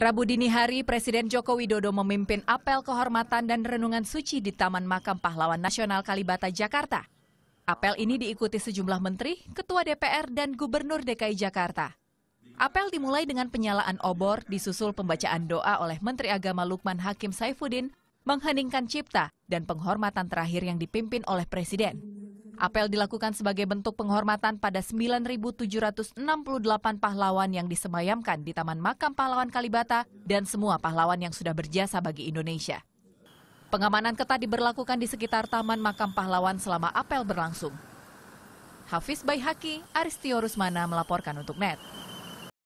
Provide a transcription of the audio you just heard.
Rabu dini hari, Presiden Joko Widodo memimpin apel kehormatan dan renungan suci di Taman Makam Pahlawan Nasional Kalibata, Jakarta. Apel ini diikuti sejumlah menteri, ketua DPR, dan gubernur DKI Jakarta. Apel dimulai dengan penyalaan obor, disusul pembacaan doa oleh Menteri Agama Lukman Hakim Saifuddin, mengheningkan cipta, dan penghormatan terakhir yang dipimpin oleh Presiden. Apel dilakukan sebagai bentuk penghormatan pada 9.768 pahlawan yang disemayamkan di Taman Makam Pahlawan Kalibata dan semua pahlawan yang sudah berjasa bagi Indonesia. Pengamanan ketat diberlakukan di sekitar Taman Makam Pahlawan selama apel berlangsung. Hafiz Baihaki, Aristio Rusmana melaporkan untuk NET.